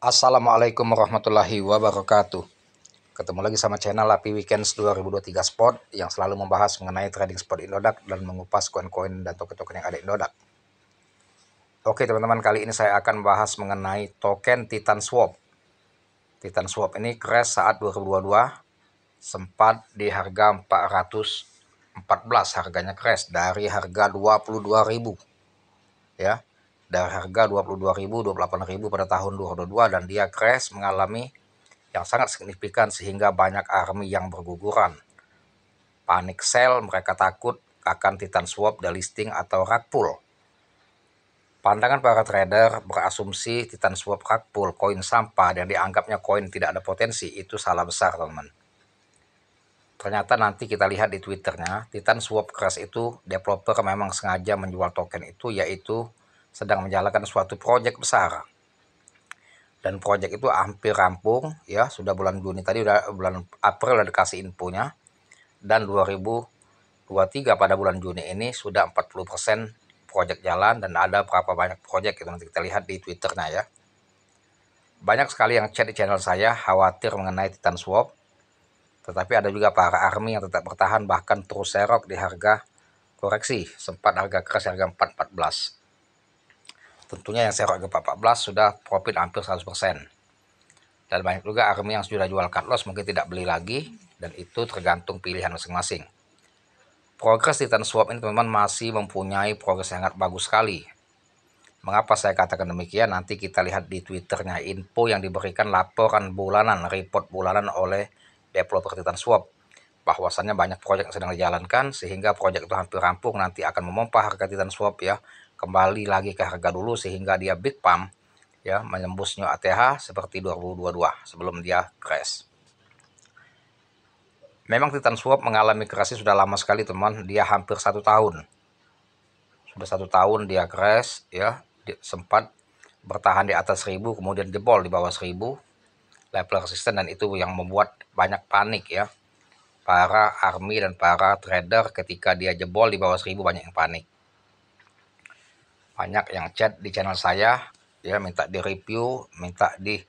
Assalamualaikum warahmatullahi wabarakatuh Ketemu lagi sama channel Lapi Weekends 2023 Sport Yang selalu membahas mengenai trading spot Indodax Dan mengupas koin-koin dan token-token yang ada Indodax Oke teman-teman kali ini saya akan membahas mengenai token Titan Swap Titan Swap ini crash saat 2022 Sempat di harga 414 harganya crash dari harga 22.000 Ya dari harga 22.000 28.000 pada tahun 2022 dan dia crash mengalami yang sangat signifikan sehingga banyak army yang berguguran. Panik sell, mereka takut akan Titan Swap, Listing, atau rug pull. Pandangan para trader berasumsi Titan Swap rug pull, koin sampah dan dianggapnya koin tidak ada potensi, itu salah besar teman-teman. Ternyata nanti kita lihat di Twitternya, Titan Swap Crash itu developer memang sengaja menjual token itu yaitu sedang menjalankan suatu proyek besar dan proyek itu hampir rampung ya sudah bulan Juni tadi udah bulan April udah dikasih infonya dan 2023 pada bulan Juni ini sudah 40% proyek jalan dan ada berapa banyak proyek itu nanti kita lihat di Twitternya ya banyak sekali yang chat di channel saya khawatir mengenai Titan Swap tetapi ada juga para army yang tetap bertahan bahkan terus serok di harga koreksi sempat harga keras harga 414 tentunya yang saya ke 14 sudah profit hampir 100% dan banyak juga army yang sudah jual cut loss mungkin tidak beli lagi dan itu tergantung pilihan masing-masing progres di swap ini teman-teman masih mempunyai progres yang sangat bagus sekali mengapa saya katakan demikian nanti kita lihat di twitternya info yang diberikan laporan bulanan report bulanan oleh developer Titan Swap bahwasannya banyak proyek yang sedang dijalankan sehingga proyek itu hampir rampung nanti akan memompa harga Titan Swap ya kembali lagi ke harga dulu sehingga dia big pump ya menembus new ATH seperti 2022 sebelum dia crash. Memang Titan Swap mengalami crash sudah lama sekali teman, dia hampir satu tahun. Sudah satu tahun dia crash ya, sempat bertahan di atas 1000 kemudian jebol di bawah 1000 level resisten dan itu yang membuat banyak panik ya para army dan para trader ketika dia jebol di bawah 1000 banyak yang panik banyak yang chat di channel saya ya minta di review minta di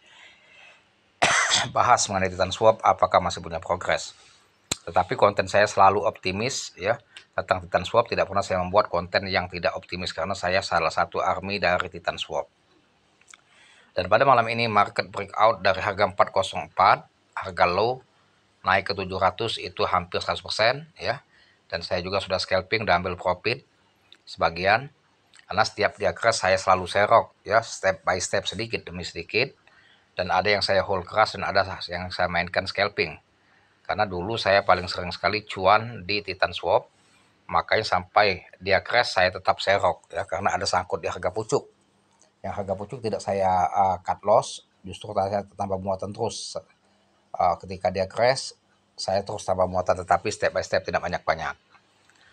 bahas mengenai Titan Swap apakah masih punya progres tetapi konten saya selalu optimis ya tentang Titan Swap tidak pernah saya membuat konten yang tidak optimis karena saya salah satu army dari Titan Swap dan pada malam ini market breakout dari harga 404 harga low naik ke 700 itu hampir 100% ya dan saya juga sudah scalping dan ambil profit sebagian karena setiap dia keras saya selalu serok ya step by step sedikit demi sedikit dan ada yang saya hold keras dan ada yang saya mainkan scalping karena dulu saya paling sering sekali cuan di Titan Swap makanya sampai dia crash saya tetap serok ya karena ada sangkut di harga pucuk yang harga pucuk tidak saya uh, cut loss justru saya tambah muatan terus uh, ketika dia crash saya terus tambah muatan tetapi step by step tidak banyak-banyak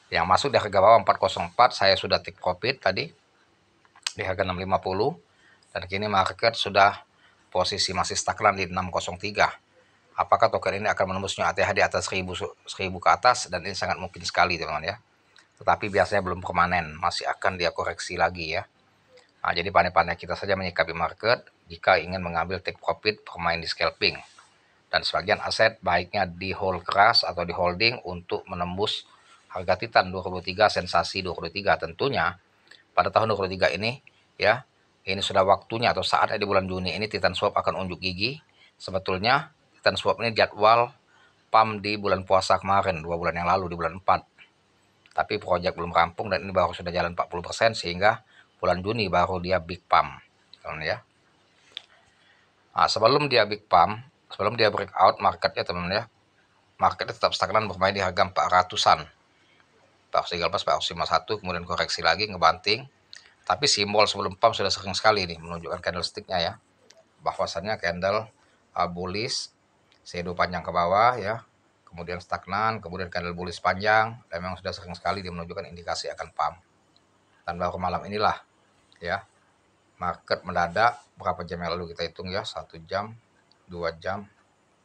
yang masuk di harga bawah 404 saya sudah take profit tadi di harga 650 dan kini market sudah posisi masih stagnan di 603. Apakah token ini akan menembusnya ATH di atas 1000 1000 ke atas dan ini sangat mungkin sekali teman-teman ya. Tetapi biasanya belum permanen, masih akan dia koreksi lagi ya. Nah, jadi pandai-pandai kita saja menyikapi market jika ingin mengambil take profit bermain di scalping. Dan sebagian aset baiknya di hold keras atau di holding untuk menembus harga Titan 23 sensasi 23 tentunya pada tahun 23 ini ya ini sudah waktunya atau saatnya di bulan Juni ini Titan Swap akan unjuk gigi sebetulnya Titan Swap ini jadwal PAM di bulan puasa kemarin dua bulan yang lalu di bulan 4 tapi proyek belum rampung dan ini baru sudah jalan 40% sehingga bulan Juni baru dia big PAM ya nah, sebelum dia big PAM sebelum dia breakout marketnya teman-teman ya market tetap stagnan bermain di harga 400an Pak Osi Galpas, Pak kemudian koreksi lagi, ngebanting. Tapi simbol sebelum pump sudah sering sekali ini menunjukkan candlesticknya ya. Bahwasannya candle uh, bullish, shadow panjang ke bawah ya, kemudian stagnan, kemudian candle bullish panjang, dan memang sudah sering sekali dia menunjukkan indikasi akan pump. Dan baru malam inilah ya market mendadak berapa jam yang lalu kita hitung ya satu jam dua jam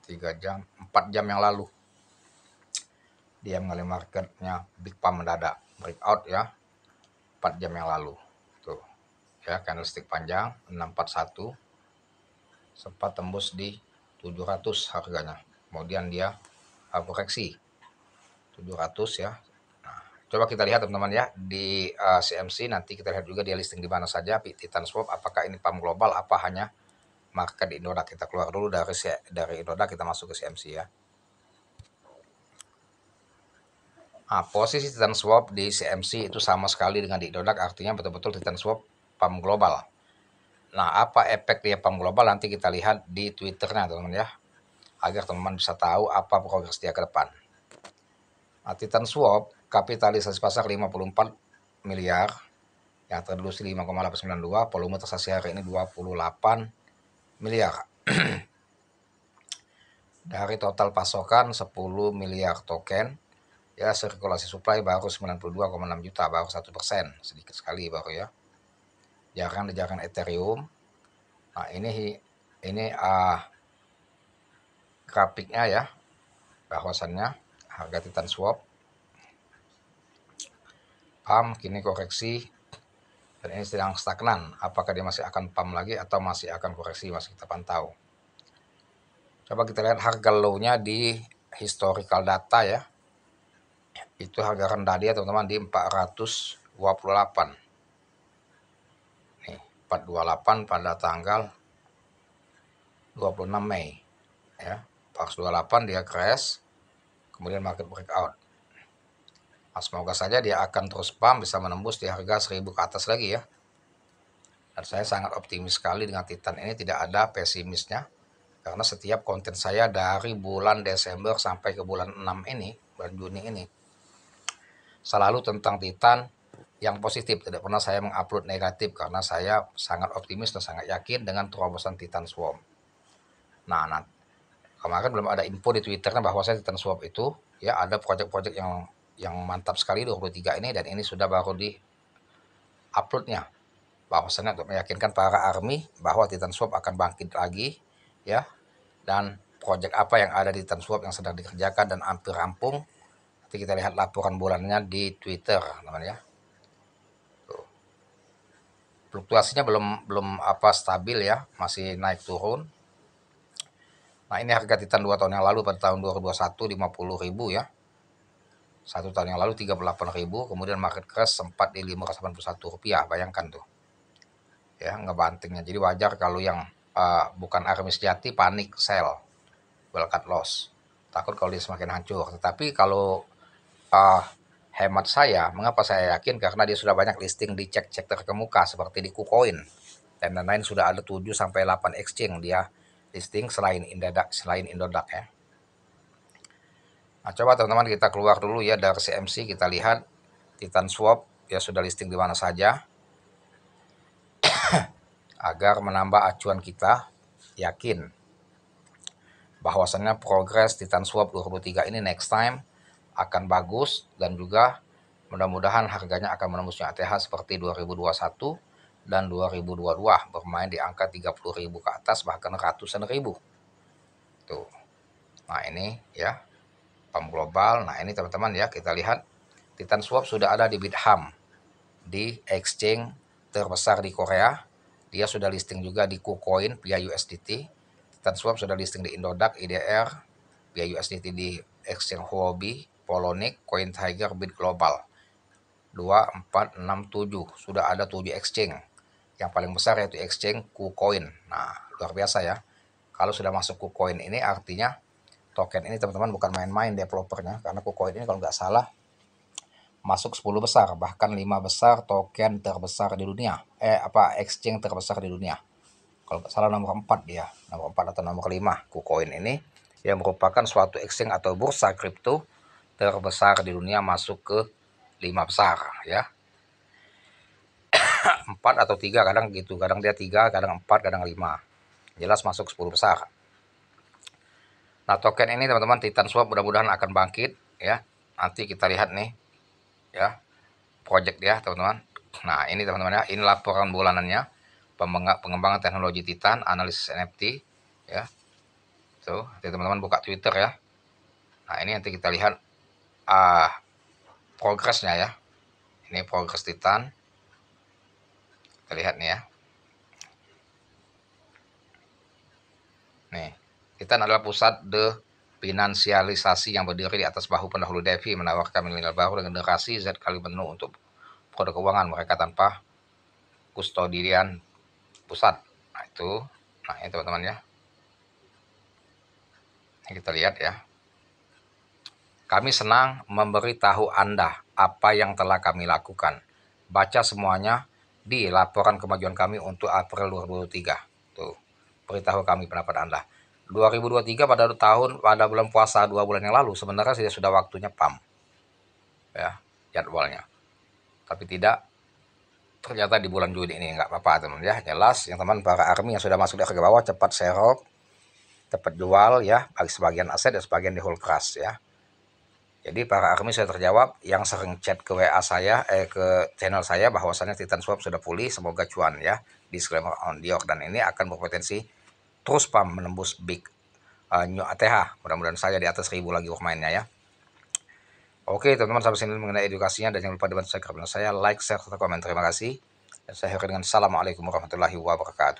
tiga jam empat jam yang lalu dia mengalami marketnya big pump mendadak breakout ya 4 jam yang lalu tuh ya candlestick panjang 641 sempat tembus di 700 harganya kemudian dia koreksi 700 ya nah, coba kita lihat teman-teman ya di uh, eh, CMC nanti kita lihat juga dia listing di mana saja PT Swap apakah ini PAM global apa hanya market di Indodax kita keluar dulu dari dari Indonesia kita masuk ke CMC ya Nah, posisi Titan Swap di CMC itu sama sekali dengan di Indodax, artinya betul-betul Titan Swap pam global. Nah, apa efek dia pam global nanti kita lihat di Twitternya teman-teman ya, agar teman-teman bisa tahu apa progres dia ke depan. Nah, Titan Swap kapitalisasi pasar 54 miliar, yang terdelusi 5,892, volume transaksi hari ini 28 miliar. Dari total pasokan 10 miliar token, ya sirkulasi supply baru 92,6 juta baru satu persen sedikit sekali baru ya jarang jarang Ethereum nah ini ini uh, grafiknya ya bahwasannya harga Titan Swap pam kini koreksi dan ini sedang stagnan apakah dia masih akan pam lagi atau masih akan koreksi masih kita pantau coba kita lihat harga low-nya di historical data ya itu harga rendah dia teman-teman di 428 nih 428 pada tanggal 26 Mei ya 428 dia crash kemudian market breakout nah, semoga saja dia akan terus pump bisa menembus di harga 1000 ke atas lagi ya dan saya sangat optimis sekali dengan Titan ini tidak ada pesimisnya karena setiap konten saya dari bulan Desember sampai ke bulan 6 ini bulan Juni ini selalu tentang Titan yang positif. Tidak pernah saya mengupload negatif karena saya sangat optimis dan sangat yakin dengan terobosan Titan Swarm. Nah, nah kemarin belum ada info di Twitter bahwa saya Titan Swarm itu ya ada proyek-proyek yang yang mantap sekali 23 ini dan ini sudah baru di uploadnya bahwasanya untuk meyakinkan para army bahwa Titan Swarm akan bangkit lagi ya dan proyek apa yang ada di Titan Swarm yang sedang dikerjakan dan hampir rampung nanti kita lihat laporan bulannya di Twitter teman ya Tuh. fluktuasinya belum belum apa stabil ya masih naik turun nah ini harga Titan 2 tahun yang lalu pada tahun 2021 50.000 ya satu tahun yang lalu 38.000 kemudian market crash sempat di 581 rupiah bayangkan tuh ya ngebantingnya jadi wajar kalau yang uh, bukan army sejati panik sell well cut loss takut kalau dia semakin hancur tetapi kalau uh, hemat saya. Mengapa saya yakin? Karena dia sudah banyak listing di cek-cek terkemuka seperti di KuCoin dan lain-lain sudah ada 7 sampai 8 exchange dia listing selain Indodax, selain Indodax ya. Nah, coba teman-teman kita keluar dulu ya dari CMC kita lihat Titan Swap ya sudah listing di mana saja agar menambah acuan kita yakin bahwasannya progres Titan Swap 23 ini next time akan bagus dan juga mudah-mudahan harganya akan menembusnya ATH seperti 2021 dan 2022 bermain di angka 30.000 ke atas bahkan ratusan ribu. Tuh. Nah, ini ya Pam global. Nah, ini teman-teman ya kita lihat Titan Swap sudah ada di Bitham di exchange terbesar di Korea. Dia sudah listing juga di KuCoin via USDT. Titan Swap sudah listing di Indodax, IDR, via USDT di exchange Huobi, Polonik Coin Tiger Bid Global 2467 sudah ada 7 exchange yang paling besar yaitu exchange KuCoin nah luar biasa ya kalau sudah masuk KuCoin ini artinya token ini teman-teman bukan main-main developernya karena KuCoin ini kalau nggak salah masuk 10 besar bahkan 5 besar token terbesar di dunia eh apa exchange terbesar di dunia kalau nggak salah nomor 4 dia nomor 4 atau nomor 5 KuCoin ini yang merupakan suatu exchange atau bursa kripto terbesar di dunia masuk ke lima besar ya empat atau tiga kadang gitu kadang dia tiga kadang empat kadang lima jelas masuk sepuluh besar nah token ini teman-teman Titan Swap mudah-mudahan akan bangkit ya nanti kita lihat nih ya project dia teman-teman nah ini teman-teman ya ini laporan bulanannya pengembangan teknologi Titan analis NFT ya tuh teman-teman buka Twitter ya nah ini nanti kita lihat uh, progresnya ya ini progres titan kita lihat nih ya nih titan adalah pusat de finansialisasi yang berdiri di atas bahu pendahulu Devi menawarkan milenial baru dengan generasi Z kali penuh untuk produk keuangan mereka tanpa kustodian pusat. Nah itu, nah ini ya, teman-teman ya. Ini kita lihat ya. Kami senang memberitahu Anda apa yang telah kami lakukan. Baca semuanya di laporan kemajuan kami untuk April 2023. Tuh, beritahu kami pendapat Anda. 2023 pada tahun pada bulan puasa dua bulan yang lalu sebenarnya sudah sudah waktunya PAM ya jadwalnya tapi tidak ternyata di bulan Juni ini nggak apa-apa teman ya jelas yang teman para army yang sudah masuk ke bawah cepat serok cepat jual ya bagi sebagian aset dan sebagian di whole crash ya jadi para army sudah terjawab yang sering chat ke WA saya eh ke channel saya bahwasannya Titan Swap sudah pulih semoga cuan ya. Disclaimer on Dior dan ini akan berpotensi terus pam menembus big uh, new ATH. Mudah-mudahan saya di atas 1000 lagi bermainnya ya. Oke teman-teman sampai sini mengenai edukasinya dan jangan lupa dibantu saya saya like, share, serta komen. Terima kasih. Dan saya akhiri dengan Assalamualaikum warahmatullahi wabarakatuh.